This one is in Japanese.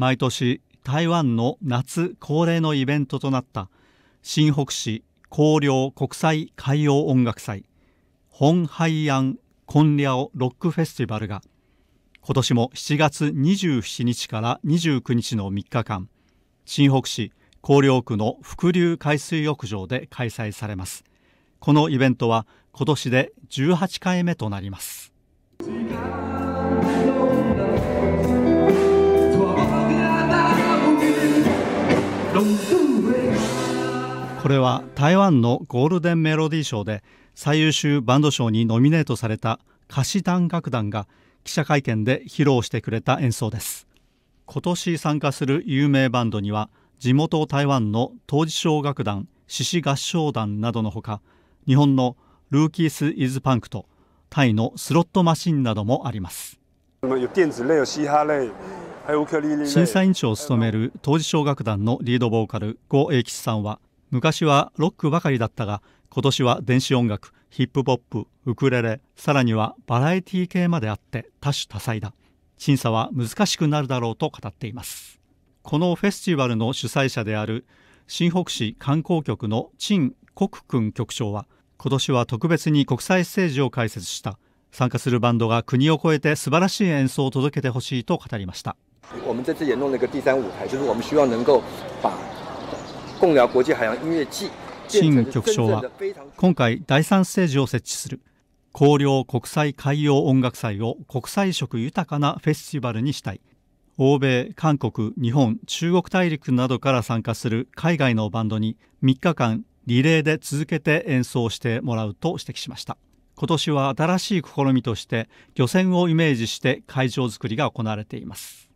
毎年台湾の夏恒例のイベントとなった新北市高陵国際海洋音楽祭本海岸コンリアオロックフェスティバルが今年も7月27日から29日の3日間新北市高陵区の伏流海水浴場で開催されますこのイベントは今年で18回目となりますこれは台湾のゴールデンメロディー賞で最優秀バンド賞にノミネートされた歌詞団楽団が記者会見で披露してくれた演奏です今年参加する有名バンドには地元台湾の当事小楽団獅子合唱団などのほか日本のルーキース・イズ・パンクとタイのスロットマシンなどもあります審査委員長を務める当事小楽団のリードボーカル呉英吉さんは昔はロックばかりだったが今年は電子音楽ヒップホップウクレレさらにはバラエティ系まであって多種多彩だ審査は難しくなるだろうと語っていますこのフェスティバルの主催者である新北市観光局の陳国君局長は今年は特別に国際ステージを開設した参加するバンドが国を越えて素晴らしい演奏を届けてほしいと語りました。贡寮局長は今回第3ステージを設置する高陵国際海洋音楽祭を国際色豊かなフェスティバルにしたい欧米韓国日本中国大陸などから参加する海外のバンドに3日間リレーで続けて演奏してもらうと指摘しました今年は新しい試みとして漁船をイメージして会場作りが行われています